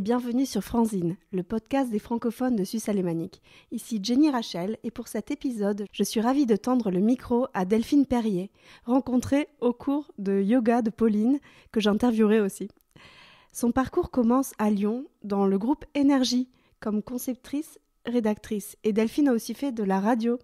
bienvenue sur Franzine, le podcast des francophones de Suisse alémanique. Ici Jenny Rachel et pour cet épisode, je suis ravie de tendre le micro à Delphine Perrier, rencontrée au cours de yoga de Pauline, que j'interviewerai aussi. Son parcours commence à Lyon, dans le groupe Énergie, comme conceptrice, rédactrice, et Delphine a aussi fait de la radio.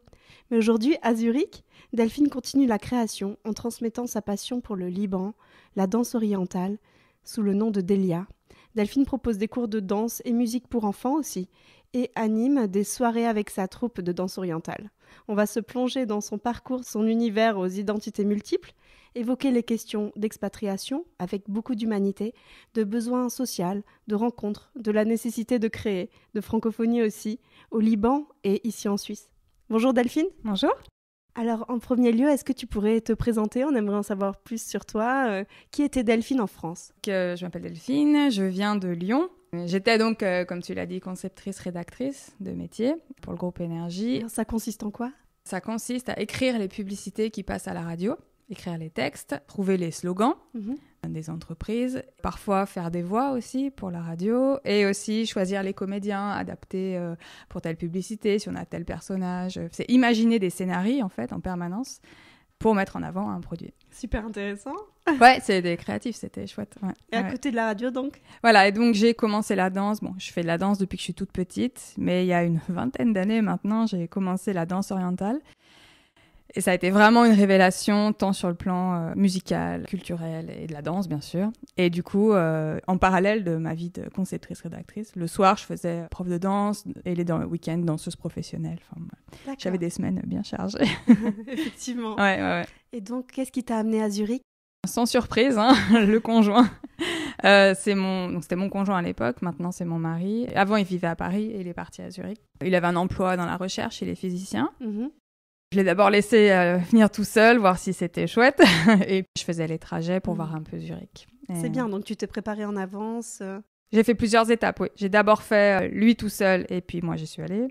Mais aujourd'hui, à Zurich, Delphine continue la création en transmettant sa passion pour le Liban, la danse orientale, sous le nom de Delia. Delphine propose des cours de danse et musique pour enfants aussi, et anime des soirées avec sa troupe de danse orientale. On va se plonger dans son parcours, son univers aux identités multiples, évoquer les questions d'expatriation avec beaucoup d'humanité, de besoins sociaux, de rencontres, de la nécessité de créer, de francophonie aussi, au Liban et ici en Suisse. Bonjour Delphine. Bonjour. Alors, en premier lieu, est-ce que tu pourrais te présenter On aimerait en savoir plus sur toi. Euh, qui était Delphine en France euh, Je m'appelle Delphine, je viens de Lyon. J'étais donc, euh, comme tu l'as dit, conceptrice, rédactrice de métier pour le groupe Énergie. ça consiste en quoi Ça consiste à écrire les publicités qui passent à la radio écrire les textes, trouver les slogans mhm. des entreprises, parfois faire des voix aussi pour la radio, et aussi choisir les comédiens adaptés euh, pour telle publicité, si on a tel personnage. C'est imaginer des scénarios en fait en permanence pour mettre en avant un produit. Super intéressant. ouais, c'est des créatifs, c'était chouette. et à côté de la radio donc Voilà, et donc j'ai commencé la danse. Bon, je fais de la danse depuis que je suis toute petite, mais il y a une vingtaine d'années maintenant, j'ai commencé la danse orientale. Et ça a été vraiment une révélation, tant sur le plan euh, musical, culturel et de la danse, bien sûr. Et du coup, euh, en parallèle de ma vie de conceptrice, rédactrice, le soir, je faisais prof de danse et les dans le week-end, danseuse professionnelle. J'avais des semaines bien chargées. Effectivement. Ouais, ouais, Et donc, qu'est-ce qui t'a amené à Zurich Sans surprise, hein, le conjoint. Euh, c'est c'était mon conjoint à l'époque, maintenant c'est mon mari. Avant, il vivait à Paris et il est parti à Zurich. Il avait un emploi dans la recherche, il est physicien. Mhm. Je l'ai d'abord laissé venir euh, tout seul, voir si c'était chouette. et je faisais les trajets pour mm. voir un peu Zurich. C'est bien, donc tu t'es préparé en avance. Euh. J'ai fait plusieurs étapes, oui. J'ai d'abord fait euh, lui tout seul et puis moi je suis allée.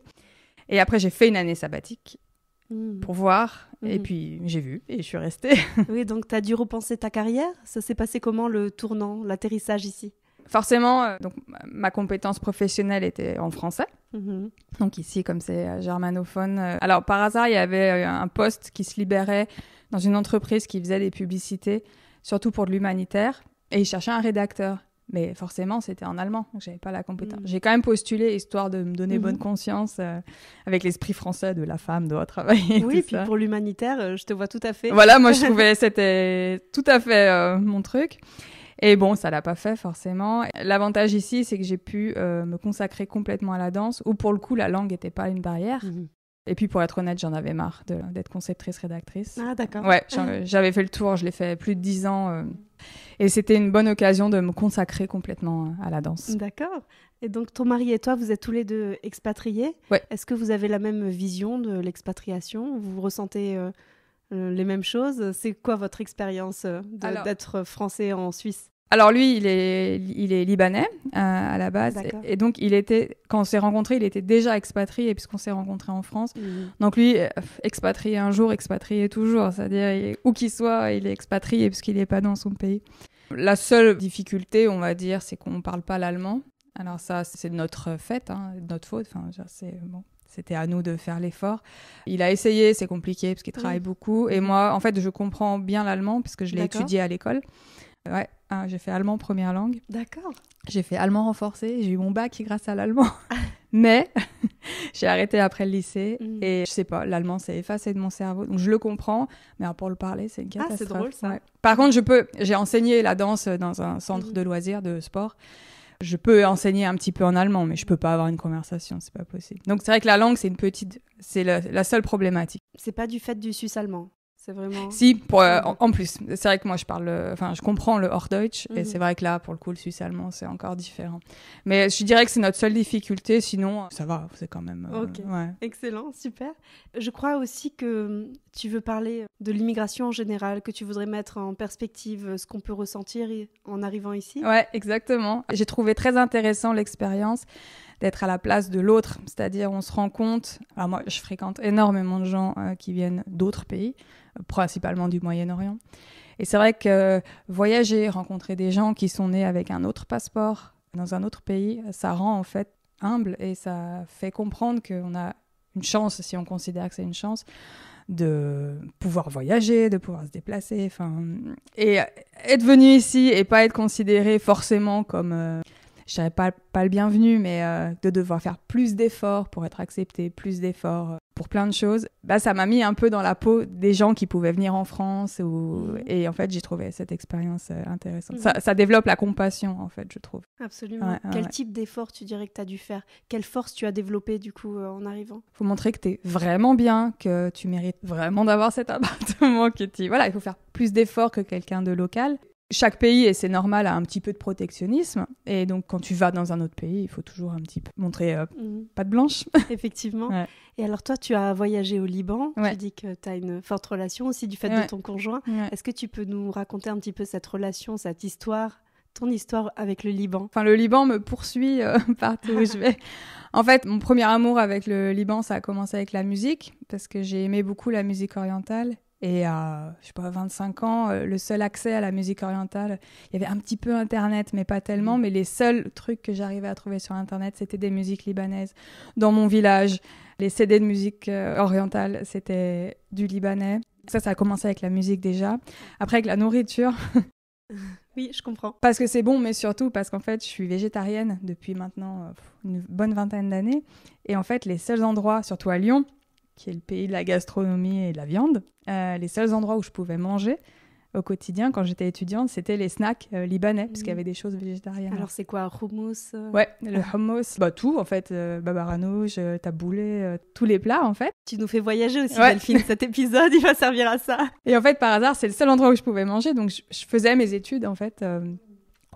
Et après j'ai fait une année sabbatique mm. pour voir. Et mm. puis j'ai vu et je suis restée. oui, donc tu as dû repenser ta carrière. Ça s'est passé comment le tournant, l'atterrissage ici forcément, euh, donc, ma compétence professionnelle était en français. Mhm. Donc ici, comme c'est euh, germanophone, euh, alors par hasard, il y avait un poste qui se libérait dans une entreprise qui faisait des publicités, surtout pour de l'humanitaire, et ils cherchaient un rédacteur. Mais forcément, c'était en allemand, donc j'avais pas la compétence. Mhm. J'ai quand même postulé histoire de me donner mhm. bonne conscience avec l'esprit français de la femme de travailler. Oui, puis pour l'humanitaire, je te vois tout à fait. Voilà, moi je trouvais c'était tout à fait mon truc. Et bon, ça l'a pas fait forcément. L'avantage ici, c'est que j'ai pu euh, me consacrer complètement à la danse, où pour le coup, la langue n'était pas une barrière. Mhm. Et puis pour être honnête, j'en avais marre d'être conceptrice, rédactrice. Ah d'accord. Ouais, j'avais fait le tour, je l'ai fait plus de dix ans. Euh. et c'était une bonne occasion de me consacrer complètement à la danse. D'accord. Et donc ton mari et toi, vous êtes tous les deux expatriés. Ouais. Est-ce que vous avez la même vision de l'expatriation Vous ressentez euh, euh, les mêmes choses. C'est quoi votre expérience euh, d'être français en Suisse alors lui, il est, libanais euh, à la base, et, donc il était, quand on s'est rencontrés, il était déjà expatrié puisqu'on s'est rencontrés en France. Mhm. Donc lui, expatrié un jour, expatrié toujours, c'est-à-dire où qu'il soit, il est expatrié puisqu'il n'est pas dans son pays. La seule difficulté, on va dire, c'est qu'on ne parle pas l'allemand. Alors ça, c'est notre fait, hein, notre faute. Enfin, c'est bon c'était à nous de faire l'effort. Il a essayé, c'est compliqué parce qu'il travaille beaucoup. Et mhm. moi, en fait, je comprends bien l'allemand puisque je l'ai étudié à l'école. Ouais, hein, j'ai fait allemand première langue. D'accord. J'ai fait allemand renforcé, j'ai eu mon bac grâce à l'allemand. Mais j'ai arrêté après le lycée mhm. et je sais pas, l'allemand s'est effacé de mon cerveau. Donc je le comprends, mais pour le parler, c'est une catastrophe. Ah, c'est drôle Par contre, je peux, j'ai enseigné la danse dans un centre mhm. de loisirs, de sport je peux enseigner un petit peu en allemand, mais je peux pas avoir une conversation, c'est pas possible. Donc c'est vrai que la langue, c'est une petite, c'est la, seule problématique. C'est pas du fait du suisse allemand. C'est vraiment. Si, euh, en, plus, c'est vrai que moi je parle, euh, enfin je comprends le hors-deutsch et mhm. c'est vrai que là, pour le coup, le suisse-allemand c'est encore différent. Mais je dirais que c'est notre seule difficulté, sinon euh, ça va, c'est quand même. ok. Excellent, super. Je crois aussi que mm, tu veux parler de l'immigration en général, que tu voudrais mettre en perspective ce qu'on peut ressentir en arrivant ici. Ouais, exactement. J'ai trouvé très intéressant l'expérience d'être à la place de l'autre, c'est-à-dire on se rend compte. Alors moi, je fréquente énormément de gens qui viennent d'autres pays principalement du Moyen-Orient. Et c'est vrai que voyager, rencontrer des gens qui sont nés avec un autre passeport dans un autre pays, ça rend en fait humble et ça fait comprendre qu'on a une chance, si on considère que c'est une chance, de pouvoir voyager, de pouvoir se déplacer, enfin, et être venu ici et pas être considéré forcément comme, euh, je dirais pas, pas le bienvenu, mais euh, de devoir faire plus d'efforts pour être accepté, plus d'efforts euh, pour plein de choses, bah, ça m'a mis un peu dans la peau des gens qui pouvaient venir en France. Mhm. Et en fait, j'ai trouvé cette expérience euh, intéressante. Mhm. Ça, développe la compassion, en fait, je trouve. Absolument. Quel type d'effort tu dirais que tu as dû faire Quelle force tu as développée, du coup, euh, en arrivant faut montrer que tu es vraiment bien, que tu mérites vraiment d'avoir cet appartement. Voilà, il faut faire plus d'efforts que quelqu'un de local chaque pays, et c'est normal, a un petit peu de protectionnisme. Et donc, quand tu vas dans un autre pays, il faut toujours un petit peu montrer mhm. pas de blanche. Effectivement. Et alors, toi, tu as voyagé au Liban. Tu dis que tu as une forte relation aussi du fait de ton conjoint. Est-ce que tu peux nous raconter un petit peu cette relation, cette histoire ton histoire avec le Liban Enfin, le Liban me poursuit euh, partout où je vais. En fait, mon premier amour avec le Liban, ça a commencé avec la musique, parce que j'ai aimé beaucoup la musique orientale. Et à, je pas, 25 ans, euh, le seul accès à la musique orientale, il y avait un petit peu Internet, mais pas tellement. Mais les seuls trucs que j'arrivais à trouver sur Internet, c'était des musiques libanaises. Dans mon village, les CD de musique euh, orientale, c'était du libanais. Ça, ça a commencé avec la musique déjà. Après, avec la nourriture. Oui, je comprends. Parce que c'est bon, mais surtout parce qu'en fait, je suis végétarienne depuis maintenant euh, une bonne vingtaine d'années. Et en fait, les seuls endroits, surtout à Lyon, qui est le pays de la gastronomie et de la viande, euh, les seuls endroits où je pouvais manger au quotidien quand j'étais étudiante, c'était les snacks euh, libanais, parce qu'il y avait des choses végétariennes. Alors c'est quoi, hummus euh Ouais, le hummus, bah tout en fait, babaranouche, taboulé, tous les plats en fait. Tu nous fais voyager aussi Delphine, cet épisode il va servir à ça. Et en fait par hasard c'est le seul endroit où je pouvais manger, donc je faisais mes études en fait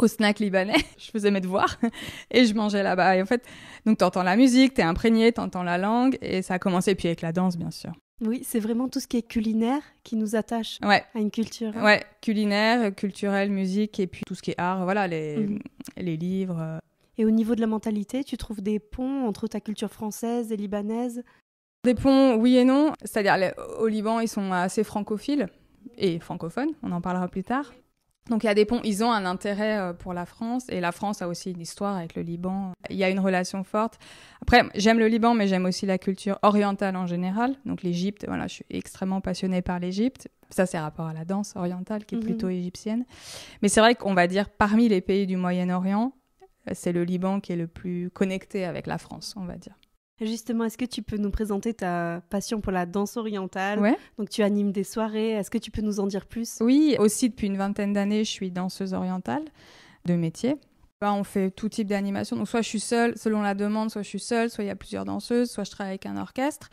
au snack libanais. je faisais mes devoirs et je mangeais là-bas. Et en fait, donc t'entends la musique, t'es imprégné, t'entends la langue et ça a commencé. Et puis avec la danse, bien sûr. Oui, c'est vraiment tout ce qui est culinaire qui nous attache à une culture. Ouais, culinaire, culturelle, musique et puis tout ce qui est art, voilà, les, mhm. les livres. Et au niveau de la mentalité, tu trouves des ponts entre ta culture française et libanaise Des ponts, oui et non. C'est-à-dire, au Liban, ils sont assez francophiles et francophones, on en parlera plus tard. Donc il y a des ponts, ils ont un intérêt euh, pour la France et la France a aussi une histoire avec le Liban. Il y a une relation forte. Après, j'aime le Liban, mais j'aime aussi la culture orientale en général. Donc l'Égypte, voilà, je suis extrêmement passionnée par l'Égypte. Ça, c'est rapport à la danse orientale qui est mhm. plutôt égyptienne. Mais c'est vrai qu'on va dire parmi les pays du Moyen-Orient, euh, c'est le Liban qui est le plus connecté avec la France, on va dire. Justement, est-ce que tu peux nous présenter ta passion pour la danse orientale ouais. Donc tu animes des soirées, est-ce que tu peux nous en dire plus Oui, aussi depuis une vingtaine d'années, je suis danseuse orientale de métier. Bah, on fait tout type d'animation. Donc soit je suis seule, selon la demande, soit je suis seule, soit il y a plusieurs danseuses, soit je travaille avec un orchestre.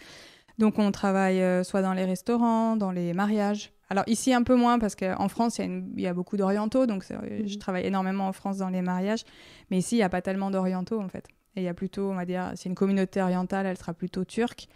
Donc on travaille euh, soit dans les restaurants, dans les mariages. Alors ici un peu moins parce qu'en France il y, a, beaucoup d'orientaux, donc je mhm. travaille énormément en France dans les mariages, mais ici il n'y a pas tellement d'orientaux en fait. Et il y a plutôt, on va dire, c'est une communauté orientale, elle sera plutôt turque.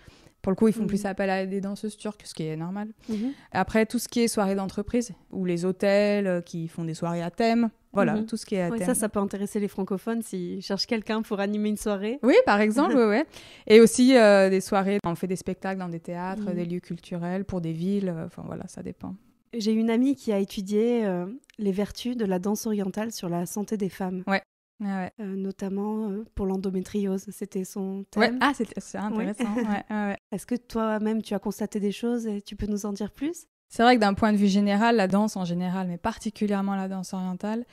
Pour le coup, ils font plus mhm. appel à des danseuses turques, ce qui est normal. Mhm. Après, tout ce qui est soirée d'entreprise, ou les hôtels euh, qui font des soirées à thème, voilà, mhm. tout ce qui est à thème. Ça, ça peut intéresser les francophones s'ils cherchent quelqu'un pour animer une soirée. Oui, par exemple, ouais, Et aussi euh, des soirées, on fait des spectacles dans des théâtres, des lieux culturels, pour des villes, euh, enfin voilà, ça dépend. J'ai une amie qui a étudié les vertus de la danse orientale sur la santé des femmes. Ouais. Ah euh, notamment euh, pour l'endométriose. C'était son thème. Ah, c'est intéressant. Est-ce que toi-même, tu as constaté des choses et tu peux nous en dire plus C'est vrai que d'un point de vue général, la danse en général, mais particulièrement la danse orientale,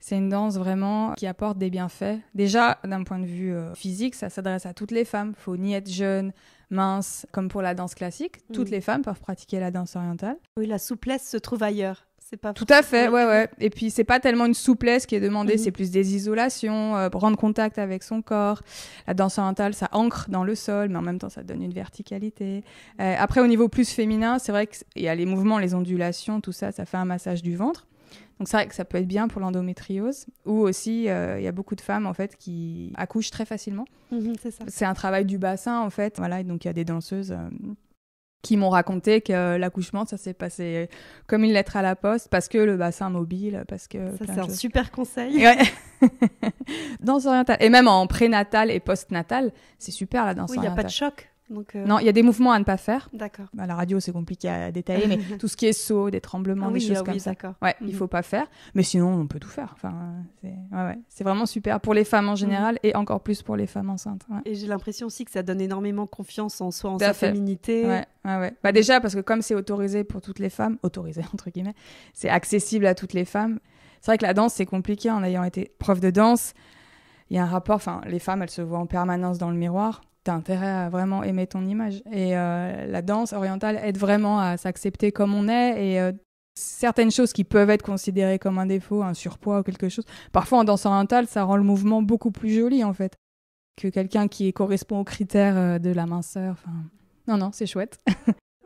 c'est une danse vraiment qui apporte des bienfaits. Déjà, d'un point de vue euh, physique, ça s'adresse à toutes les femmes. il faut ni être jeune, mince, comme pour la danse classique. Toutes mm. les femmes peuvent pratiquer la danse orientale. Oui, la souplesse se trouve ailleurs tout à fait ouais ouais et puis c'est pas tellement une souplesse qui est demandée mhm. c'est plus des isolations euh, prendre contact avec son corps la danse orientale ça ancre dans le sol mais en même temps ça donne une verticalité euh, après au niveau plus féminin c'est vrai qu'il y a les mouvements les ondulations tout ça ça fait un massage du ventre donc c'est vrai que ça peut être bien pour l'endométriose, ou aussi euh, il y a beaucoup de femmes en fait qui accouchent très facilement. Mhm, c'est un travail du bassin en fait, voilà. donc il y a des danseuses qui m'ont raconté que l'accouchement, ça s'est passé comme une lettre à la poste, parce que le bassin mobile, parce que... Ça, c'est un super conseil. Ouais. danse Et même en prénatal et postnatal, c'est super la danse il n'y a pas de choc. Euh, non, il y a des mouvements à ne pas faire. D'accord. Bah, la radio, c'est compliqué à détailler, mais tout ce qui est saut, des tremblements, des choses ah comme ça. Ouais, il mhm. faut pas faire. Mais sinon, on peut tout faire. Enfin, c'est vraiment super pour les femmes en mhm. général et encore plus pour les femmes enceintes. Et j'ai l'impression aussi que ça donne énormément confiance en soi, en sa féminité. Bah déjà parce que comme c'est autorisé pour toutes les femmes, autorisé entre guillemets, c'est accessible à toutes les femmes. C'est vrai que la danse, c'est compliqué en ayant été prof de danse il y a un rapport, enfin, les femmes, elles se voient en permanence dans le miroir. T'as intérêt à vraiment aimer ton image. Et euh, la danse orientale aide vraiment à s'accepter comme on est et euh, certaines choses qui peuvent être considérées comme un défaut, un surpoids ou quelque chose. Parfois, en danse orientale, ça rend le mouvement beaucoup plus joli, en fait, que quelqu'un qui correspond aux critères euh, de la minceur. Enfin, non, non, c'est chouette.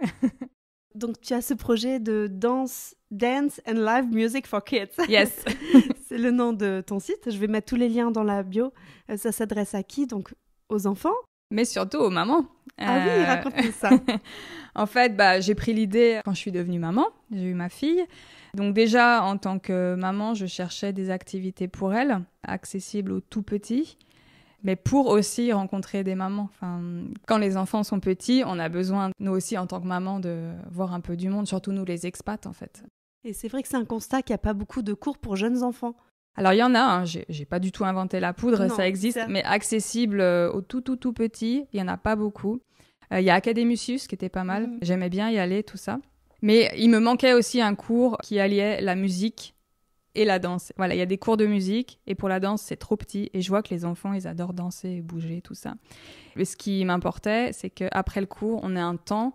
Donc, tu as ce projet de danse, dance and live music for kids. Yes. le nom de ton site. Je vais mettre tous les liens dans la bio. Euh, ça s'adresse à qui Donc aux enfants mais surtout aux mamans. Ah oui, euh, raconte ça. en fait, bah, j'ai pris l'idée quand je suis devenue maman, j'ai eu ma fille. Donc déjà, en tant que maman, je cherchais des activités pour elle, accessibles aux tout petits, mais pour aussi rencontrer des mamans. Enfin, quand les enfants sont petits, on a besoin, nous aussi, en tant que maman, de voir un peu du monde, surtout nous les expats, en fait. Et c'est vrai que c'est un constat qu'il n'y a pas beaucoup de cours pour jeunes enfants. Alors il y en a, hein. je j'ai pas du tout inventé la poudre, ça existe, mais accessible euh, aux tout tout tout petits, il y en a pas beaucoup. Euh, il y a Academicius qui était pas mal, mhm. j'aimais bien y aller, tout ça. Mais il me manquait aussi un cours qui alliait la musique et la danse. Voilà, il y a des cours de musique et pour la danse, c'est trop petit et je vois que les enfants, ils adorent danser et bouger, tout ça. Mais ce qui m'importait, c'est qu'après le cours, on ait un temps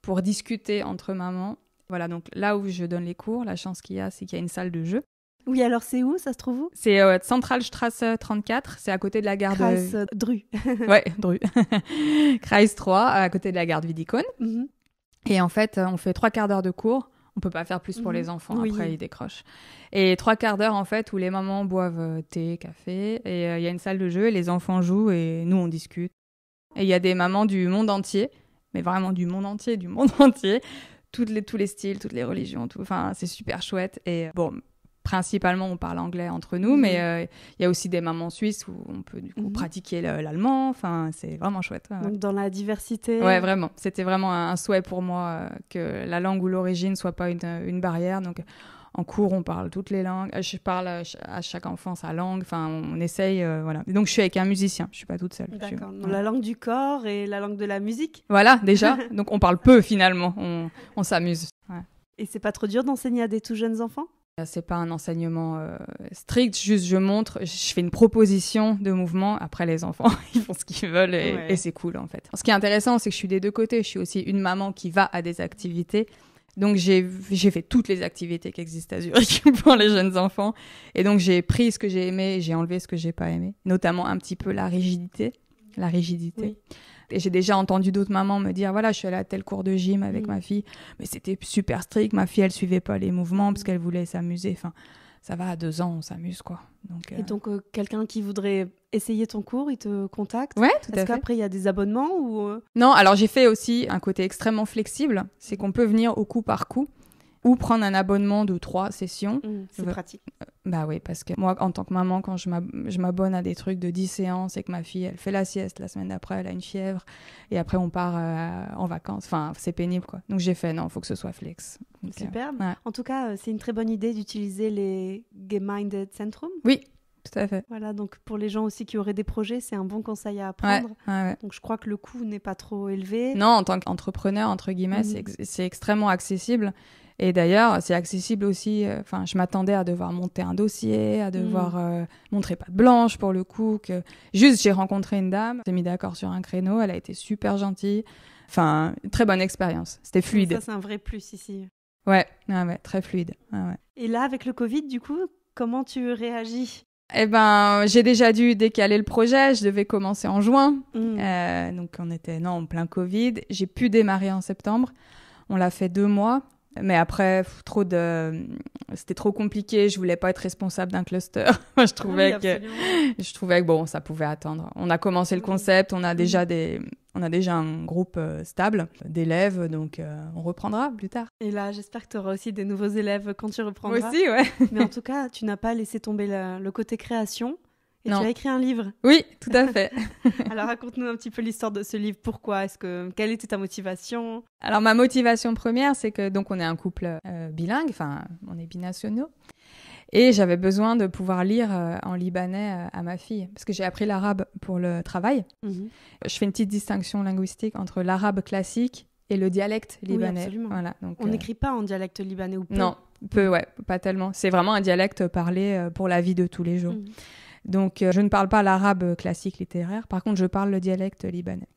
pour discuter entre mamans voilà, donc là où je donne les cours, la chance qu'il y a, c'est qu'il y a une salle de jeu. Oui, alors c'est où ça se trouve où C'est euh, Strasse 34, euh, c'est à côté de la gare de... Euh, Dru. ouais, Dru. Kreis 3, à côté de la gare de Vidicone. Mhm. Et en fait, euh, on fait trois quarts d'heure de cours. On peut pas faire plus pour mhm. les enfants, après ils décrochent. Et trois quarts d'heure en fait où les mamans boivent thé, café, et il y a une salle de jeu, et les enfants jouent et nous on discute. Et il y a des mamans du monde entier, mais vraiment du monde entier, du monde entier, toutes les, tous les styles, toutes les religions, tout. Enfin, c'est super chouette. Et euh, bon, principalement, on parle anglais entre nous, mhm. mais euh, il y a aussi des mamans suisses où on peut mhm. pratiquer l'allemand. Enfin, c'est vraiment chouette. dans la diversité. Ouais, vraiment. C'était vraiment un, souhait pour moi euh, que la langue ou l'origine soit pas une, une barrière. Donc en cours, on parle toutes les langues. Euh, je parle à, chaque enfant sa langue. Enfin, on essaye, euh, voilà. donc, je suis avec un musicien. Je suis pas toute seule. D'accord. La langue du corps et la langue de la musique. Voilà, déjà. donc, on parle peu finalement. On, s'amuse. Et c'est pas trop dur d'enseigner à des tout jeunes enfants euh, c'est pas un enseignement strict, juste je montre, je fais une proposition de mouvement. Après, les enfants, ils font ce qu'ils veulent et, et c'est cool en fait. Ce qui est intéressant, c'est que je suis des deux côtés. Je suis aussi une maman qui va à des activités donc j'ai j'ai fait toutes les activités qui existent à Zurich pour les jeunes enfants. Et donc j'ai pris ce que j'ai aimé et j'ai enlevé ce que j'ai pas aimé, notamment un petit peu la rigidité. La rigidité. Et j'ai déjà entendu d'autres mamans me dire voilà, je suis allée à tel cours de gym avec ma fille, mais c'était super strict. Ma fille, elle suivait pas les mouvements parce qu'elle voulait s'amuser. Enfin, ça va à deux ans, on s'amuse quoi. Donc, Et euh, donc euh, quelqu'un qui voudrait essayer ton cours, il te contacte Ouais, tout à fait. Est-ce qu'après il y a des abonnements ou euh Non, alors j'ai fait aussi un côté extrêmement flexible, c'est qu'on peut venir au coup par coup ou prendre un abonnement de trois sessions. Mmh, c'est pratique. Euh, bah oui, parce que moi, en tant que maman, quand je m'abonne à des trucs de dix séances et que ma fille, elle fait la sieste, la semaine d'après, elle a une fièvre, et après, on part euh, en vacances. Enfin, c'est pénible, quoi. Donc, j'ai fait, non, il faut que ce soit flex. Euh, Superbe. En tout cas, c'est une très bonne idée d'utiliser les Game Minded Centrum. Oui, voilà, donc pour les gens aussi qui auraient des projets, c'est un bon conseil à apprendre. Donc je crois que le coût n'est pas trop élevé. Non, en tant qu'entrepreneur, entre guillemets, c'est mhm. extrêmement accessible. Et d'ailleurs, c'est accessible aussi. Euh, enfin, je m'attendais à devoir monter un dossier, à devoir mhm. euh, montrer pas de blanche pour le coup. Que... Juste, j'ai rencontré une dame, j'ai mis d'accord sur un créneau, elle a été super gentille. Enfin, très bonne expérience. C'était fluide. Ça, c'est un vrai plus ici. Ouais, très fluide. Et là, avec le Covid, du coup, comment tu réagis eh ben, j'ai déjà dû décaler le projet. Je devais commencer en juin, mm. euh, donc on était non en plein Covid. J'ai pu démarrer en septembre. On l'a fait deux mois. Mais après, trop de, c'était trop compliqué. Je voulais pas être responsable d'un cluster. je trouvais que, je trouvais que bon, ça pouvait attendre. On a commencé le concept, on a déjà on a déjà un groupe euh, stable d'élèves, donc euh, on reprendra plus tard. Et là, j'espère que tu auras aussi des nouveaux élèves quand tu reprendras. Moi aussi, ouais. Mais en tout cas, tu n'as pas laissé tomber le côté création. Tu as écrit un livre. Oui, tout à fait. Alors raconte-nous un petit peu l'histoire de ce livre. Pourquoi Est-ce que quelle était ta motivation Alors ma motivation première, c'est que donc on est un couple euh, bilingue, enfin on est binationaux, et j'avais besoin de pouvoir lire euh, en libanais euh, à ma fille parce que j'ai appris l'arabe pour le travail. Mhm. Je fais une petite distinction linguistique entre l'arabe classique et le dialecte libanais. absolument. Voilà, donc, on n'écrit pas en dialecte libanais ou peu. Non, peu ouais, pas tellement. C'est vraiment un dialecte parlé pour la vie de tous les jours. Mhm. Donc euh, je ne parle pas l'arabe classique littéraire, par contre je parle le dialecte libanais.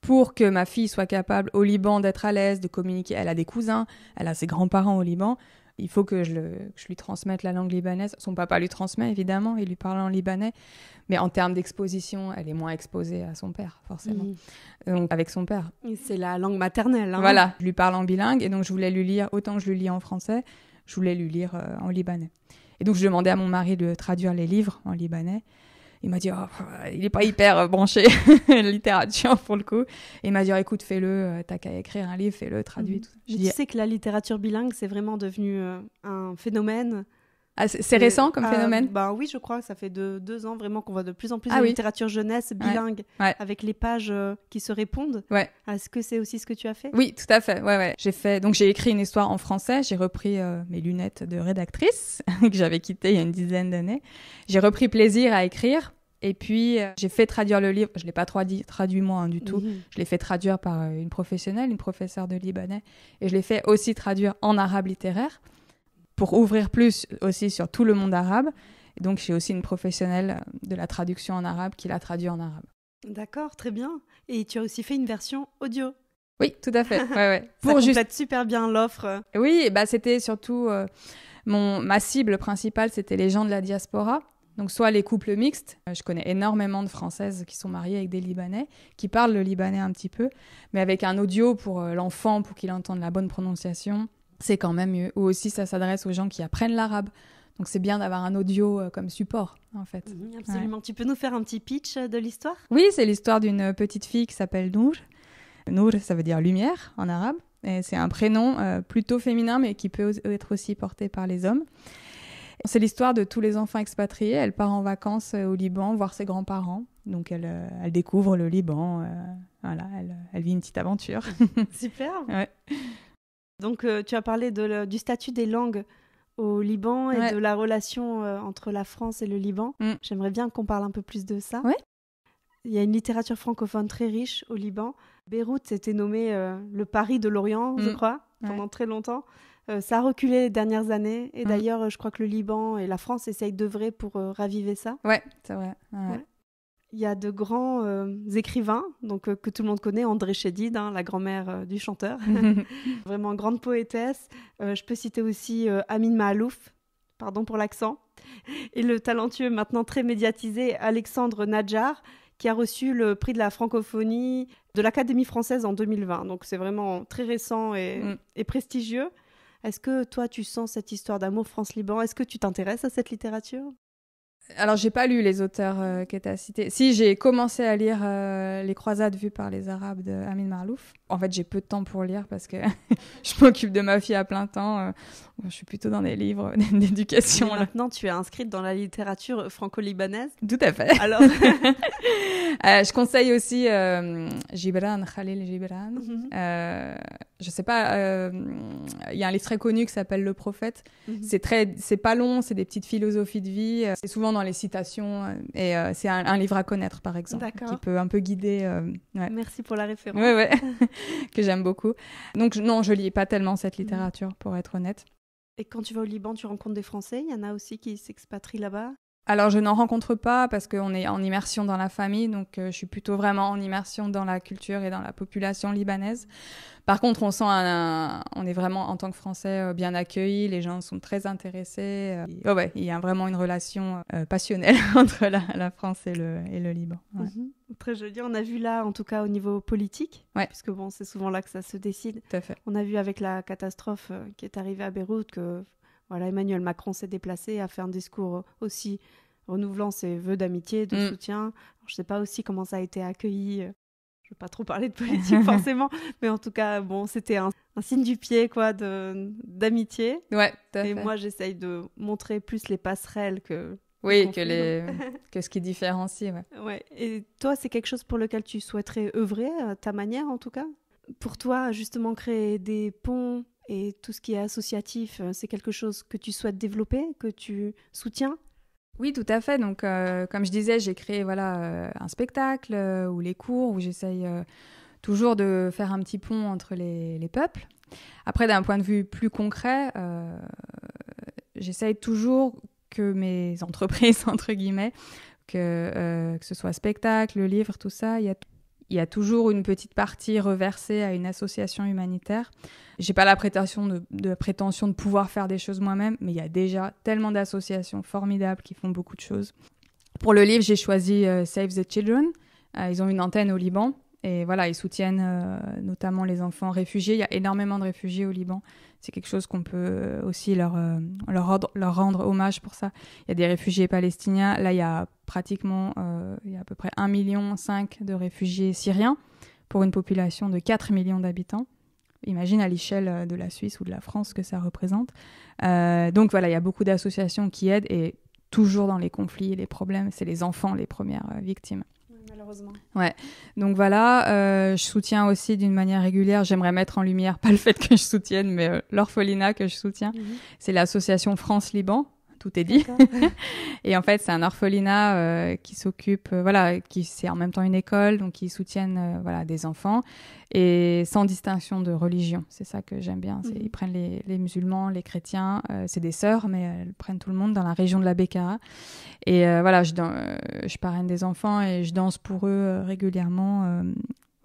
Pour que ma fille soit capable au Liban d'être à l'aise, de communiquer, elle a des cousins, elle a ses grands-parents au Liban, il faut que je, lui transmette la langue libanaise. Son papa lui transmet, évidemment, il lui parle en libanais. Mais en termes d'exposition, elle est moins exposée à son père, forcément. Donc, avec son père. C'est la langue maternelle. Hein. Voilà, je lui parle en bilingue. Et donc, je voulais lui lire, autant que je lui lis en français, je voulais lui lire euh, en libanais. Et donc, je demandais à mon mari de traduire les livres en libanais. Il m'a dit, oh, il n'est pas hyper euh, branché littérature pour le coup. Et il m'a dit, oh, écoute, fais-le, euh, t'as qu'à écrire un livre, fais-le, traduis. Mhm. Je tu sais que la littérature bilingue, c'est vraiment devenu euh, un phénomène ah, c'est récent comme euh, phénomène bah, Oui, je crois que ça fait deux ans vraiment qu'on voit de plus en plus ah de littérature jeunesse bilingue avec les pages euh, qui se répondent. Ouais. Est-ce que c'est aussi ce que tu as fait Oui, tout à fait. Ouais, ouais. J'ai fait donc j'ai écrit une histoire en français, j'ai repris euh, mes lunettes de rédactrice que j'avais quittées il y a une dizaine d'années. J'ai repris plaisir à écrire et puis, j'ai fait traduire le livre. Je ne l'ai pas traduit, traduit moi hein, du tout. Je l'ai fait traduire par une professionnelle, une professeure de libanais. Et je l'ai fait aussi traduire en arabe littéraire pour ouvrir plus aussi sur tout le monde arabe. donc j'ai aussi une professionnelle de la traduction en arabe qui l'a traduit en arabe. D'accord, très bien. Et tu as aussi fait une version audio. Oui, tout à fait. Ouais, ouais. Ça pour super bien l'offre. Oui, bah c'était surtout euh, mon ma cible principale, c'était les gens de la diaspora. Donc soit les couples mixtes, euh, je connais énormément de Françaises qui sont mariées avec des Libanais, qui parlent le libanais un petit peu, mais avec un audio pour euh, l'enfant, pour qu'il entende la bonne prononciation, c'est quand même mieux. Ou aussi, ça s'adresse aux gens qui apprennent l'arabe. Donc c'est bien d'avoir un audio euh, comme support, en fait. Mhm, absolument. Tu peux nous faire un petit pitch euh, de l'histoire Oui, c'est l'histoire d'une euh, petite fille qui s'appelle Nour. Nour, ça veut dire lumière en arabe. Et c'est un prénom plutôt féminin, mais qui peut être aussi porté par les hommes. C'est l'histoire de tous les enfants expatriés. Elle part en vacances au Liban voir ses grands-parents. Donc elle, découvre le Liban. voilà, elle, vit une petite aventure. Super donc, euh, tu as parlé du statut des langues au Liban et de la relation euh, entre la France et le Liban. Mm. J'aimerais bien qu'on parle un peu plus de ça. Ouais. Il y a une littérature francophone très riche au Liban. Beyrouth s'était nommé euh, le Paris de l'Orient, je mm. crois, pendant très longtemps. ça a reculé les dernières années. Et mm. d'ailleurs, je crois que le Liban et la France essayent d'œuvrer pour raviver ça. Ouais, c'est vrai il y a de grands euh, écrivains, euh, que tout le monde connaît, André Chédid, hein, la grand-mère euh, du chanteur, vraiment grande poétesse. je peux citer aussi Amine Maalouf, pardon pour l'accent, et le talentueux, maintenant très médiatisé, Alexandre Nadjar, qui a reçu le prix de la francophonie de l'Académie française en 2020. Donc c'est vraiment très récent et, mm. et prestigieux. Est-ce que toi, tu sens cette histoire d'amour France-Liban Est-ce que tu t'intéresses à cette littérature alors, j'ai pas lu les auteurs euh, qui étaient tu cités. Si, j'ai commencé à lire euh, Les Croisades vues par les Arabes de Amin Marlouf. En fait, j'ai peu de temps pour lire parce que je m'occupe de ma fille à plein temps. Euh, je suis plutôt dans des livres d'éducation. Maintenant, tu es inscrite dans la littérature franco-libanaise Tout à fait. Alors Je conseille aussi Gibran, Khalil Gibran. Mhm je sais pas, euh, il y a un livre très connu qui s'appelle Le Prophète. Mhm. C'est très, c'est pas long, c'est des petites philosophies de vie. Euh, c'est souvent dans les citations euh, et c'est un, livre à connaître par exemple, qui peut un peu guider. Merci pour la référence. Oui, oui, que j'aime beaucoup. Donc non, je lis pas tellement cette mhm. littérature pour être honnête. Et quand tu vas au Liban, tu rencontres des Français. Il y en a aussi qui s'expatrient là-bas. Alors je n'en rencontre pas parce qu'on est en immersion dans la famille, donc euh, je suis plutôt vraiment en immersion dans la culture et dans la population libanaise. Par contre, on sent on est vraiment en tant que Français euh, bien accueillis, les gens sont très intéressés. Euh, il y a vraiment une relation passionnelle entre la, France et le, Liban. Mhm. très joli. On a vu là, en tout cas au niveau politique, puisque bon, c'est souvent là que ça se décide. fait. On a vu avec la catastrophe qui est arrivée à Beyrouth que voilà, Emmanuel Macron s'est déplacé à fait un discours aussi renouvelant ses vœux d'amitié, de mm. soutien. je ne sais pas aussi comment ça a été accueilli. Euh, je ne veux pas trop parler de politique forcément, mais en tout cas, bon, c'était un, signe du pied, quoi, d'amitié. Ouais. Et moi, j'essaye de montrer plus les passerelles que oui, que, les... que ce qui différencie. Ouais. Et toi, c'est quelque chose pour lequel tu souhaiterais œuvrer, à ta manière en tout cas Pour toi, justement, créer des ponts et tout ce qui est associatif, euh, c'est quelque chose que tu souhaites développer, que tu soutiens oui, tout à fait. Donc, euh, comme je disais, j'ai créé voilà euh, un spectacle ou les cours où j'essaye toujours de faire un petit pont entre les, peuples. Après, d'un point de vue plus concret, j'essaye toujours que mes entreprises, entre guillemets, que, que ce soit spectacle, livre, tout ça, il y a il y a toujours une petite partie reversée à une association humanitaire. J'ai pas la prétention de, prétention de pouvoir faire des choses moi-même, mais il y a déjà tellement d'associations formidables qui font beaucoup de choses. Pour le livre, j'ai choisi euh, Save the Children. Euh, ils ont une antenne au Liban et voilà, ils soutiennent euh, notamment les enfants réfugiés. Il y a énormément de réfugiés au Liban. C'est quelque chose qu'on peut euh, aussi euh, leur, rendre hommage pour ça. Il y a des réfugiés palestiniens. Là, il y a pratiquement, il y a à peu près 1,5 million de réfugiés syriens pour une population de 4 millions d'habitants. Imagine à l'échelle de la Suisse ou de la France que ça représente. donc voilà, il y a beaucoup d'associations qui aident et toujours dans les conflits et les problèmes, c'est les enfants les premières victimes malheureusement. Ouais. Donc voilà, euh, je soutiens aussi d'une manière régulière, j'aimerais mettre en lumière, pas le fait que je soutienne, mais euh, l'orphelinat que je soutiens. Mhm. C'est l'association France-Liban, tout est dit. et en fait, c'est un orphelinat euh, qui s'occupe, euh, voilà, qui c'est en même temps une école, donc ils soutiennent euh, voilà des enfants et sans distinction de religion. C'est ça que j'aime bien. c'est mhm. Ils prennent les, musulmans, les chrétiens, c'est des sœurs, mais elles prennent tout le monde dans la région de la Bekaa. Et voilà, je, je parraine des enfants et je danse pour eux régulièrement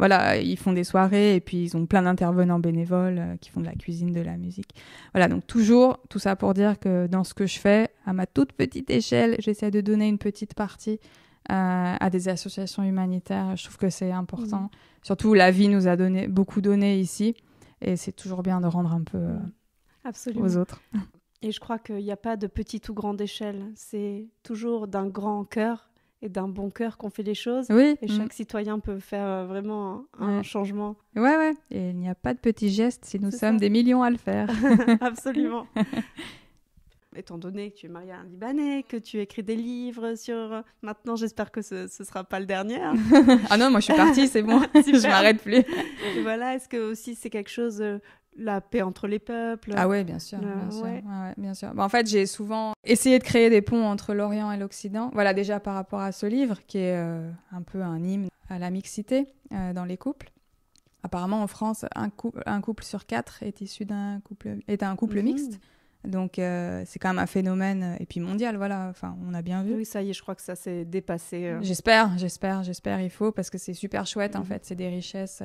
voilà, ils font des soirées et puis ils ont plein d'intervenants bénévoles euh, qui font de la cuisine, de la musique. Voilà, donc toujours, tout ça pour dire que dans ce que je fais, à ma toute petite échelle, j'essaie de donner une petite partie euh, à des associations humanitaires. Je trouve que c'est important. Mmh. Surtout, la vie nous a donné, beaucoup donné ici et c'est toujours bien de rendre un peu euh, aux autres. Et je crois qu'il n'y a pas de petite ou grande échelle, c'est toujours d'un grand cœur et d'un bon cœur qu'on fait les choses. Oui. Et mm. chaque citoyen peut faire euh, vraiment un changement. Ouais, ouais. Et il n'y a pas de petits gestes si nous sommes des millions à le faire. Absolument. Étant donné que tu es mariée à un Libanais, que tu écris des livres sur. Euh, maintenant, j'espère que ce ne sera pas le dernier. ah non, moi je suis partie, c'est bon, je m'arrête plus. voilà, est-ce que aussi c'est quelque chose euh, la paix entre les peuples. Ah ouais, bien sûr, euh, bien sûr. Bah, en fait, j'ai souvent essayé de créer des ponts entre l'Orient et l'Occident. Voilà, déjà par rapport à ce livre qui est euh, un peu un hymne à la mixité euh, dans les couples. Apparemment, en France, un, couple sur quatre est issu d'un couple est un couple mhm. mixte. Donc c'est quand même un phénomène épimondial, voilà. Enfin, on a bien vu. Oui, ça y est, je crois que ça s'est dépassé. J'espère, j'espère, j'espère. Il faut parce que c'est super chouette en mhm. fait. C'est des richesses.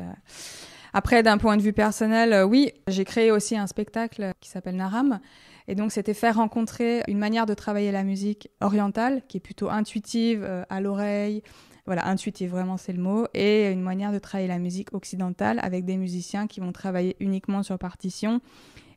Après, d'un point de vue personnel, euh, oui, j'ai créé aussi un spectacle qui s'appelle Naram. Et donc, c'était faire rencontrer une manière de travailler la musique orientale, qui est plutôt intuitive, euh, à l'oreille. Voilà, intuitive, vraiment, c'est le mot. Et une manière de travailler la musique occidentale avec des musiciens qui vont travailler uniquement sur partition.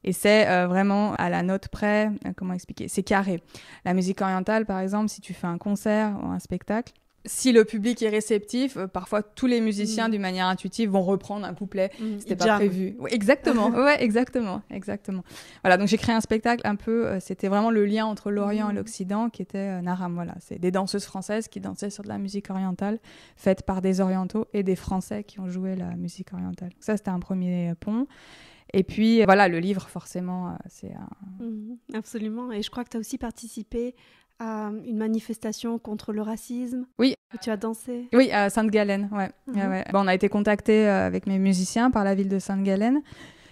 Et c'est euh, vraiment à la note près, comment expliquer C'est carré. La musique orientale, par exemple, si tu fais un concert ou un spectacle, si le public est réceptif, euh, parfois tous les musiciens, mm. d'une manière intuitive, vont reprendre un couplet. Mm. C'était pas prévu. exactement. ouais, exactement, exactement. Voilà. Donc j'ai créé un spectacle un peu. Euh, c'était vraiment le lien entre l'Orient et mm. l'Occident qui était euh, Naram. Voilà, c'est des danseuses françaises qui dansaient sur de la musique orientale faite par des Orientaux et des Français qui ont joué la musique orientale. Ça, c'était un premier pont. Et puis voilà, le livre, forcément, c'est un. Absolument. Et je crois que tu as aussi participé à une manifestation contre le racisme. Oui. Que tu as dansé. Oui, à sainte galène mhm. ouais. Bon, on a été contacté euh, avec mes musiciens par la ville de sainte galène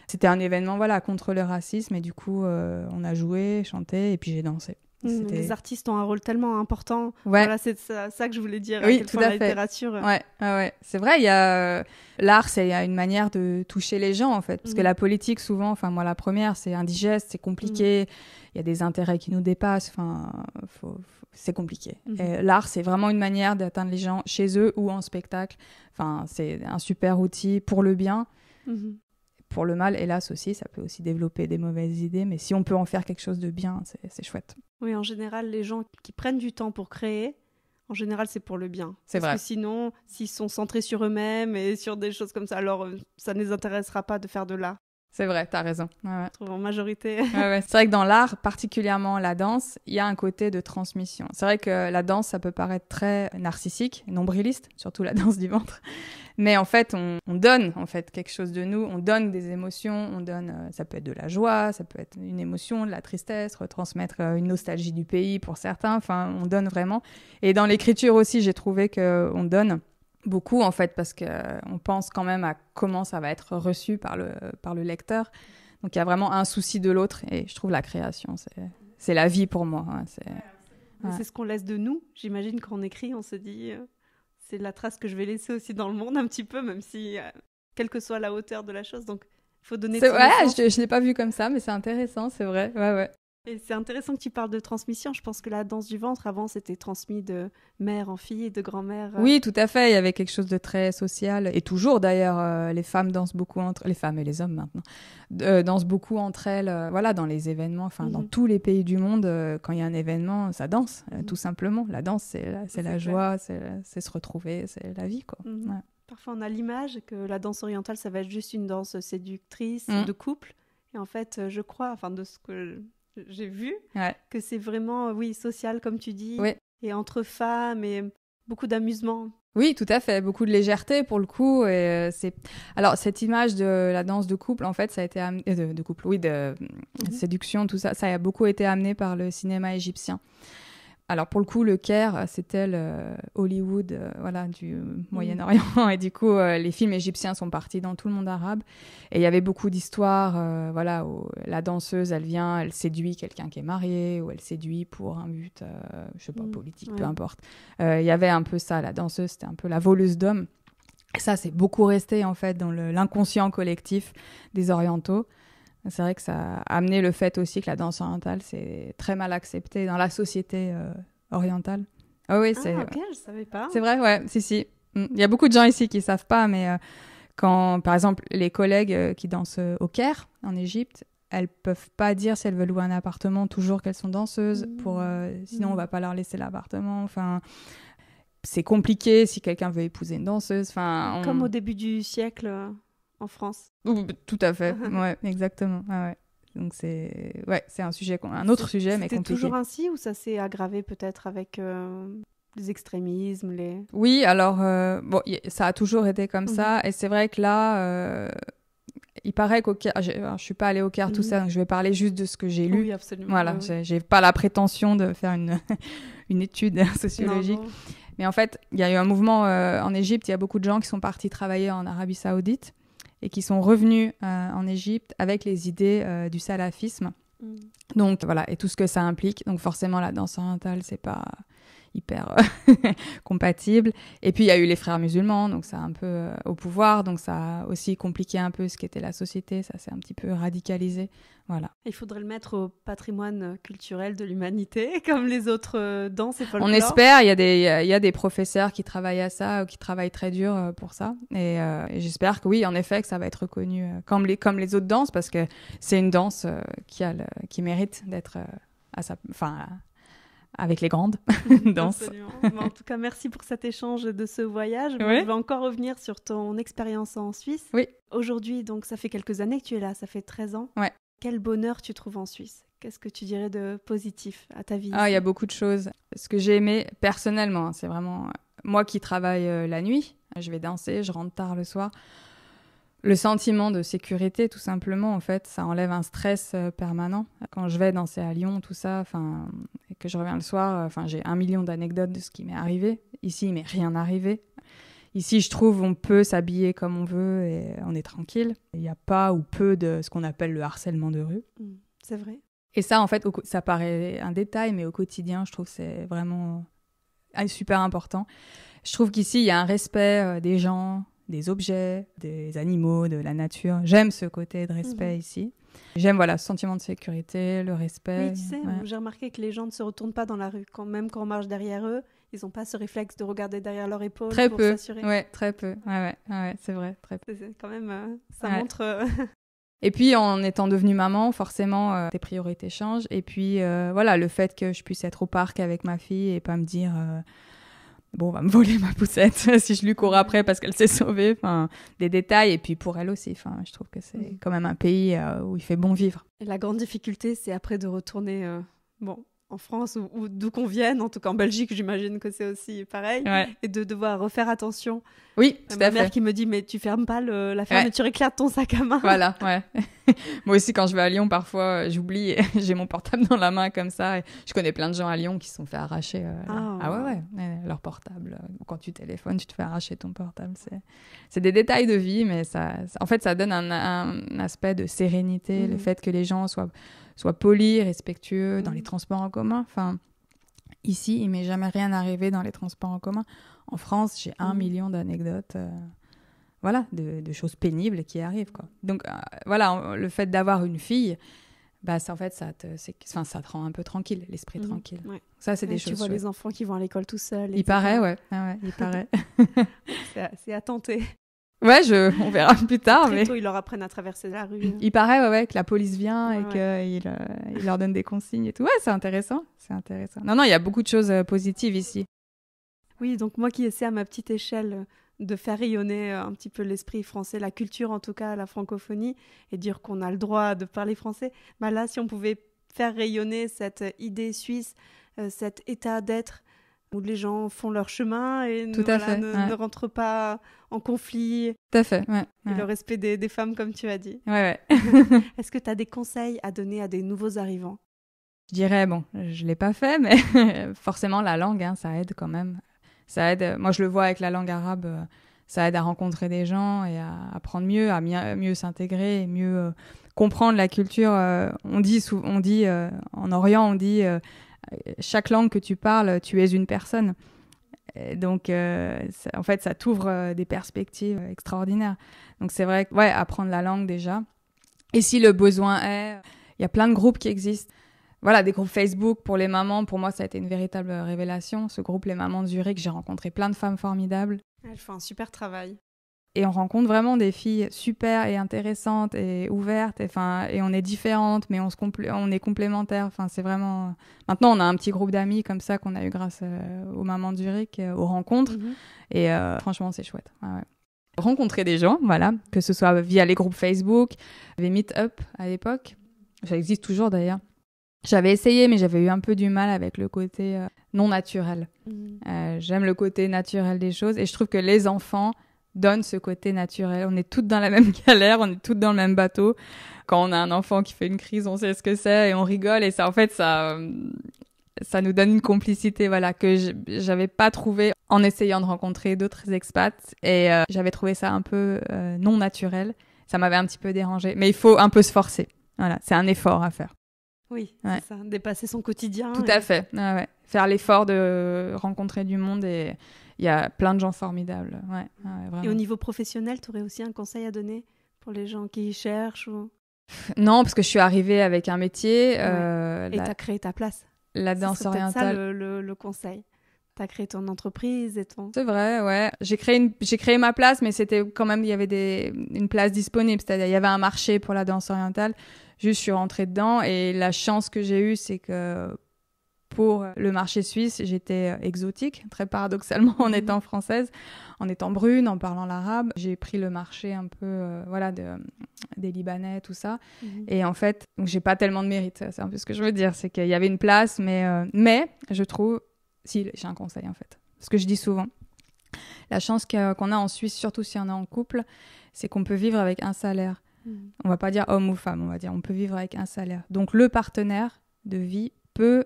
C'était un événement voilà contre le racisme et du coup euh, on a joué, chanté et puis j'ai dansé. Mhm, les artistes ont un rôle tellement important. Voilà, c'est ça, que je voulais dire. Oui, tout à la fait. littérature. Euh, ouais, ouais. c'est vrai. Il a l'art, c'est une manière de toucher les gens en fait, parce que mhm. la politique souvent, enfin moi la première, c'est indigeste, c'est compliqué il y a des intérêts qui nous dépassent. Enfin, c'est compliqué. Mhm. L'art, c'est vraiment une manière d'atteindre les gens chez eux ou en spectacle. Enfin, c'est un super outil pour le bien. Mhm. Pour le mal, hélas aussi, ça peut aussi développer des mauvaises idées, mais si on peut en faire quelque chose de bien, c'est chouette. Oui, en général, les gens qui prennent du temps pour créer, en général, c'est pour le bien. C'est vrai. Parce que sinon, s'ils sont centrés sur eux-mêmes et sur des choses comme ça, alors euh, ça ne les intéressera pas de faire de l'art. C'est vrai, t'as raison. Je trouve en majorité. c'est vrai que dans l'art, particulièrement la danse, il y a un côté de transmission. C'est vrai que la danse, ça peut paraître très narcissique, nombriliste, surtout la danse du ventre. Mais en fait, on, donne en fait quelque chose de nous, on donne des émotions, on donne, euh, ça peut être de la joie, ça peut être une émotion, de la tristesse, retransmettre euh, une nostalgie du pays pour certains. Enfin, on donne vraiment. Et dans l'écriture aussi, j'ai trouvé que on donne beaucoup en fait parce qu'on euh, pense quand même à comment ça va être reçu par le par le lecteur. Donc il y a vraiment un souci de l'autre et je trouve la création c'est la vie pour moi. Hein, c'est ce qu'on laisse de nous. J'imagine quand on écrit, on se dit euh, c'est la trace que je vais laisser aussi dans le monde un petit peu, même si euh, quelle que soit la hauteur de la chose. Donc faut donner. Ouais, je, ne l'ai pas vu comme ça, mais c'est intéressant, c'est vrai. Ouais ouais. Et c'est intéressant que tu parles de transmission. Je pense que la danse du ventre, avant, c'était transmis de mère en fille, de grand-mère. Euh. Oui, tout à fait. Il y avait quelque chose de très social. Et toujours, d'ailleurs, euh, les femmes dansent beaucoup entre les femmes et les hommes maintenant euh, dansent beaucoup entre elles. voilà, dans les événements, enfin, dans mhm. tous les pays du monde, quand il y a un événement, ça danse, mhm. tout simplement. La danse, c'est la, joie, c'est se retrouver, c'est la vie, quoi. Mhm. Parfois, on a l'image que la danse orientale, ça va être juste une danse séductrice de couple. Et en fait, je crois, enfin, de ce que j'ai vu que c'est vraiment, euh, oui, social, comme tu dis, et entre femmes, et beaucoup d'amusement. Oui, tout à fait, beaucoup de légèreté pour le coup. Et euh, c'est alors cette image de la danse de couple, en fait, ça a été euh, de, couple, oui, de, mm-hmm. séduction, tout ça, ça a beaucoup été amené par le cinéma égyptien alors pour le coup, le Caire, c'était euh, Hollywood euh, voilà, du mm. Moyen-Orient. Et du coup, euh, les films égyptiens sont partis dans tout le monde arabe. Et il y avait beaucoup d'histoires voilà, où la danseuse, elle vient, elle séduit quelqu'un qui est marié, ou elle séduit pour un but, je sais pas, mm. politique, peu importe. Il y avait un peu ça, la danseuse, c'était un peu la voleuse d'hommes. ça, c'est beaucoup resté en fait dans l'inconscient collectif des Orientaux. C'est vrai que ça a amené le fait aussi que la danse orientale, c'est très mal accepté dans la société euh, orientale. Ah oui, c'est. Ah, je savais pas. C'est vrai, ouais, si, si. Mm. Il y a beaucoup de gens ici qui savent pas, mais euh, quand, par exemple, les collègues euh, qui dansent au Caire, en Égypte, elles peuvent pas dire si elles veulent louer un appartement toujours qu'elles sont danseuses, pour, mm. sinon mm. on va pas leur laisser l'appartement. Enfin, c'est compliqué si quelqu'un veut épouser une danseuse. Enfin, Comme au début du siècle en France. Tout à fait, ouais, exactement. Ah donc c'est ouais, c'est un sujet, un autre sujet, mais compliqué. C'était toujours ainsi ou ça s'est aggravé peut-être avec euh, les extrémismes, les. Oui, alors euh, bon, ça a toujours été comme ça, mhm. et c'est vrai que là. Euh, il paraît qu'au je ne suis pas allée au Caire, tout ça, mhm. donc je vais parler juste de ce que j'ai lu. Oui, absolument. Voilà, j'ai pas la prétention de faire une, étude sociologique. Mais en fait, il y a eu un mouvement en Égypte, il y a beaucoup de gens qui sont partis travailler en Arabie Saoudite et qui sont revenus euh, en Égypte avec les idées euh, du salafisme. Mm. Donc voilà, et tout ce que ça implique. Donc forcément, la danse orientale, c'est pas hyper euh, compatible Et puis il y a eu les frères musulmans, donc ça a un peu euh, au pouvoir, donc ça a aussi compliqué un peu ce qu'était la société, ça s'est un petit peu radicalisé. Voilà. Il faudrait le mettre au patrimoine culturel de l'humanité, comme les autres euh, danses et folklore. On espère, il y, a des, il y a des professeurs qui travaillent à ça qui travaillent très dur pour ça. Et, j'espère que oui, en effet, que ça va être reconnu comme, les, comme les autres danses, parce que c'est une danse qui, a qui mérite d'être à sa, enfin, avec les grandes danses. en tout cas, merci pour cet échange de ce voyage. Je vais encore revenir sur ton expérience en Suisse. Oui. Aujourd'hui, donc, ça fait quelques années que tu es là, ça fait 13 ans. Ouais. Quel bonheur tu trouves en Suisse Qu'est-ce que tu dirais de positif à ta vie Ah, il y a beaucoup de choses. Ce que j'ai aimé personnellement, hein, c'est vraiment euh, moi qui travaille euh, la nuit. Je vais danser, je rentre tard le soir le sentiment de sécurité, tout simplement, en fait, ça enlève un stress euh, permanent. Quand je vais danser à Lyon, tout ça, enfin, et que je reviens le soir, euh, enfin, j'ai un million d'anecdotes de ce qui m'est arrivé. Ici, il m'est rien arrivé. Ici, je trouve, on peut s'habiller comme on veut et on est tranquille. Il n'y a pas ou peu de ce qu'on appelle le harcèlement de rue. Mm, c'est vrai. Et ça, en fait, ça paraît un détail, mais au quotidien, je trouve c'est vraiment ah, super important. Je trouve qu'ici, il y a un respect euh, des gens, des objets, des animaux, de la nature. J'aime ce côté de respect mhm. ici. J'aime voilà ce sentiment de sécurité, le respect. Oui, tu sais, j'ai remarqué que les gens ne se retournent pas dans la rue, quand même quand on marche derrière eux, ils n'ont pas ce réflexe de regarder derrière leur épaule très peu. s'assurer. Ouais, très peu. Ouais, ouais, c'est vrai, très peu. C'est quand même, euh, ça montre. Euh, et puis en étant devenue maman, forcément, euh, tes priorités changent. Et puis voilà, le fait que je puisse être au parc avec ma fille et pas me dire bon, on va me voler ma poussette si je lui cours après parce qu'elle s'est sauvée. Enfin, des détails. Et puis pour elle aussi, enfin, je trouve que c'est mhm. quand même un pays euh, où il fait bon vivre. Et la grande difficulté, c'est après de retourner. Euh, bon, en France ou, d'où qu'on vienne, en tout cas en Belgique, j'imagine que c'est aussi pareil, et de devoir refaire attention. Oui, c'est euh, ma mère qui me dit mais tu fermes pas la fermeture tu éclair ton sac à main. Voilà, ouais. Moi aussi quand je vais à Lyon, parfois euh, j'oublie, j'ai mon portable dans la main comme ça. Et je connais plein de gens à Lyon qui se sont fait arracher euh, ah, ah ouais, ouais, leur portable. Quand tu téléphones, tu te fais arracher ton portable. C'est des détails de vie, mais ça, en fait, ça donne un, aspect de sérénité, le mhm. fait que les gens soient soit poli, respectueux dans les mm. transports en commun. Enfin, ici, il m'est jamais rien arrivé dans les transports en commun. En France, j'ai un mm. million d'anecdotes. Euh, voilà, de, choses pénibles qui arrivent. Donc euh, voilà, le fait d'avoir une fille, bah ça, en fait, ça te, ça te rend un peu tranquille, l'esprit mm. tranquille. Ça, c'est des tu choses. Tu vois les enfants qui vont à l'école tout seuls. Il paraît, ah ouais. il paraît. c'est à tenter. Ouais, je, on verra plus tard. mais... tôt, ils leur apprennent à traverser la rue. Il paraît ouais, ouais que la police vient et qu'il euh, euh, leur donne des consignes et tout. Ouais, c'est intéressant. C'est intéressant. Non, non, il y a beaucoup de choses euh, positives ici. Oui, donc moi qui essaie à ma petite échelle de faire rayonner un petit peu l'esprit français, la culture en tout cas, la francophonie, et dire qu'on a le droit de parler français, bah là, si on pouvait faire rayonner cette idée suisse, cet état d'être où les gens font leur chemin et ne, ne, rentrent pas en conflit. Tout à fait. Ouais, et le respect des, femmes, comme tu as dit. Ouais, ouais. Est-ce que tu as des conseils à donner à des nouveaux arrivants Je dirais, bon, je ne l'ai pas fait, mais forcément, la langue, hein, ça aide quand même. Ça aide. Euh, moi, je le vois avec la langue arabe, euh, ça aide à rencontrer des gens et à apprendre mieux, à mieux s'intégrer, mieux euh, comprendre la culture. on dit, on dit en Orient, on dit chaque langue que tu parles, tu es une personne. donc, euh, en fait, ça t'ouvre euh, des perspectives euh, extraordinaires. Donc, c'est vrai ouais, apprendre la langue déjà. Et si le besoin est, il y a plein de groupes qui existent. Voilà, des groupes Facebook pour les mamans. Pour moi, ça a été une véritable révélation. Ce groupe Les Mamans de Zurich, j'ai rencontré plein de femmes formidables. Elles font un super travail et on rencontre vraiment des filles super et intéressantes et ouvertes. Et, enfin, et on est différentes, mais on, se on est complémentaires. Enfin, c'est vraiment. Maintenant, on a un petit groupe d'amis comme ça qu'on a eu grâce euh, aux mamans duric euh, aux rencontres. Mhm. Et euh, franchement, c'est chouette. Ah Rencontrer des gens, voilà, que ce soit via les groupes Facebook, les meet-up à l'époque. Ça existe toujours d'ailleurs. J'avais essayé, mais j'avais eu un peu du mal avec le côté non naturel. Mhm. J'aime le côté naturel des choses et je trouve que les enfants donne ce côté naturel. On est toutes dans la même galère, on est toutes dans le même bateau. Quand on a un enfant qui fait une crise, on sait ce que c'est et on rigole et ça, en fait, ça, euh, ça nous donne une complicité, voilà, que j'avais pas trouvé en essayant de rencontrer d'autres expats et euh, j'avais trouvé ça un peu euh, non naturel. Ça m'avait un petit peu dérangé, mais il faut un peu se forcer. Voilà, c'est un effort à faire. Oui, ça, dépasser son quotidien. Tout à fait. Faire l'effort de rencontrer du monde et il y a plein de gens formidables. Ouais, Et au niveau professionnel, tu aurais aussi un conseil à donner pour les gens qui y cherchent Non, parce que je suis arrivée avec un métier. Euh, et tu as créé ta place. La danse orientale. C'est ça le, le, conseil. Tu as créé ton entreprise et ton. C'est vrai, ouais. J'ai créé, une... créé ma place, mais c'était quand même, il y avait des... une place disponible. C'est-à-dire, il y avait un marché pour la danse orientale. Juste, je suis rentrée dedans. Et la chance que j'ai eue, c'est que pour le marché suisse, j'étais euh, exotique, très paradoxalement en mhm. étant française, en étant brune, en parlant l'arabe. J'ai pris le marché un peu, euh, voilà, de, euh, des Libanais, tout ça. Mhm. Et en fait, j'ai pas tellement de mérite. C'est un peu ce que je veux dire, c'est qu'il y avait une place, mais, mais je trouve, si j'ai un conseil en fait, ce que je dis souvent. La chance qu'on a en Suisse, surtout si on est en couple, c'est qu'on peut vivre avec un salaire. Mhm. On va pas dire homme ou femme, on va dire on peut vivre avec un salaire. Donc le partenaire de vie peut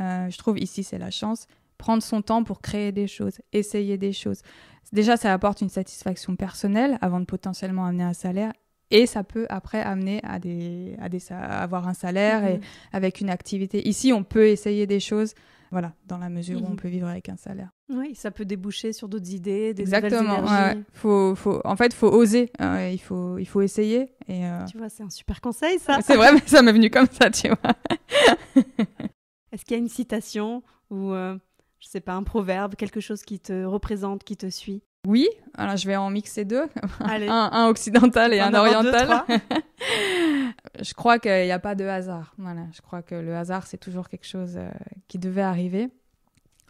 euh, je trouve ici c'est la chance, prendre son temps pour créer des choses, essayer des choses. Déjà, ça apporte une satisfaction personnelle avant de potentiellement amener un salaire. Et ça peut après amener à, des, à, des, avoir un salaire et mhm. avec une activité. Ici, on peut essayer des choses, voilà, dans la mesure où on mhm. peut vivre avec un salaire. Oui, ça peut déboucher sur d'autres idées, des Exactement, nouvelles ouais. faut, faut, en fait, faut oser. Hein, il faut, il faut essayer. Et euh, Tu vois, c'est un super conseil, ça. C'est vrai, mais ça m'est venu comme ça, tu vois. Est-ce qu'il y a une citation ou, euh, je sais pas, un proverbe, quelque chose qui te représente, qui te suit Oui, alors je vais en mixer deux, Un, occidental et un oriental. je crois qu'il n'y a pas de hasard. Voilà, je crois que le hasard, c'est toujours quelque chose euh, qui devait arriver.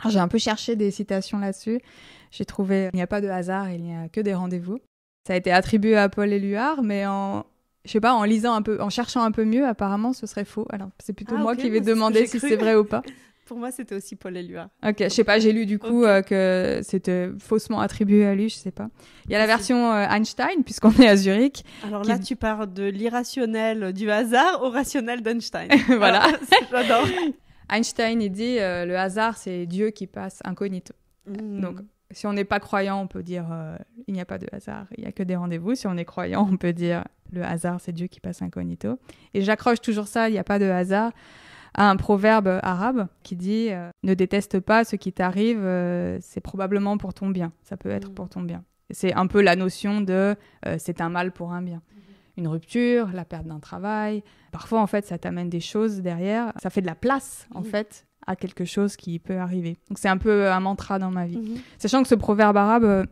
J'ai un peu cherché des citations là-dessus. J'ai trouvé il n'y a pas de hasard, il n'y a que des rendez-vous. Ça a été attribué à Paul Éluard, mais en, je sais pas, en lisant un peu, en cherchant un peu mieux, apparemment, ce serait faux. Alors, c'est plutôt ah, moi qui vais demander si c'est vrai ou pas. Pour moi, c'était aussi Paul Éluard. Ok, je sais pas, j'ai lu du coup euh, que c'était faussement attribué à lui, je sais pas. Il y a la version euh, Einstein, puisqu'on est à Zurich. Alors là, tu pars de l'irrationnel du hasard au rationnel d'Einstein. voilà. Ah, j'adore. Einstein, il dit euh, le hasard, c'est Dieu qui passe incognito. Hmm. Donc, si on n'est pas croyant, on peut dire euh, il n'y a pas de hasard, il n'y a que des rendez-vous. Si on est croyant, on peut dire le hasard, c'est Dieu qui passe incognito. Et j'accroche toujours ça, il n'y a pas de hasard, à un proverbe arabe qui dit euh, ne déteste pas ce qui t'arrive, euh, c'est probablement pour ton bien. Ça peut être mm. pour ton bien. C'est un peu la notion de c'est un mal pour un bien. Mm-hmm. une rupture, la perte d'un travail. Parfois, en fait, ça t'amène des choses derrière. Ça fait de la place, en mm. fait, à quelque chose qui peut arriver. Donc c'est un peu euh, un mantra dans ma vie. Mhm. Sachant que ce proverbe arabe, euh,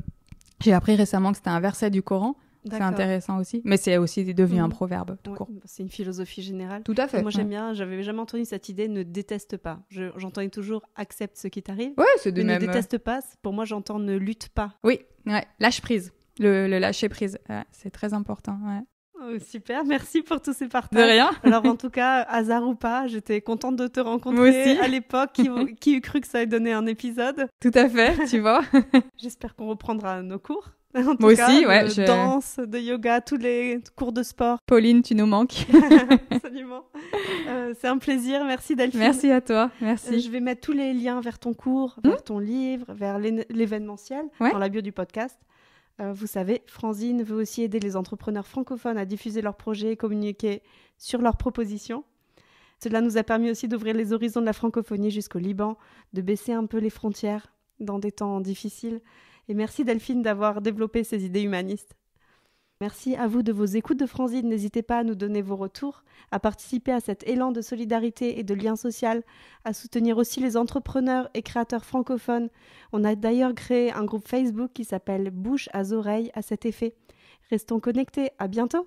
j'ai appris récemment que c'était un verset du Coran. C'est intéressant aussi, mais c'est aussi devenu un mhm. proverbe. Bah, c'est une philosophie générale. Tout à fait. Moi j'aime bien, j'avais jamais entendu cette idée ne déteste pas. J'entendais toujours accepte ce qui t'arrive. Ouais, c'est Ne euh, déteste pas, pour moi j'entends ne lutte pas. Oui, ouais. lâche prise. Le, lâcher prise, c'est très important. Oh, super, merci pour tous ces partages. De rien. Alors en tout cas, hasard ou pas, j'étais contente de te rencontrer aussi. à l'époque. Qui, eût cru que ça allait donner un épisode Tout à fait, tu vois. J'espère qu'on reprendra nos cours. Moi aussi, De je... Danse, de yoga, tous les cours de sport. Pauline, tu nous manques. Absolument. Euh, c'est un plaisir. Merci Delphine. Merci à toi. Merci. Euh, je vais mettre tous les liens vers ton cours, hmm vers ton livre, vers l'événementiel dans la bio du podcast. Euh, vous savez, Franzine veut aussi aider les entrepreneurs francophones à diffuser leurs projets et communiquer sur leurs propositions. Cela nous a permis aussi d'ouvrir les horizons de la francophonie jusqu'au Liban, de baisser un peu les frontières dans des temps difficiles. Et merci Delphine d'avoir développé ces idées humanistes. Merci à vous de vos écoutes de Franzine. N'hésitez pas à nous donner vos retours, à participer à cet élan de solidarité et de lien social, à soutenir aussi les entrepreneurs et créateurs francophones. On a d'ailleurs créé un groupe Facebook qui s'appelle Bouche à oreilles à cet effet. Restons connectés. À bientôt!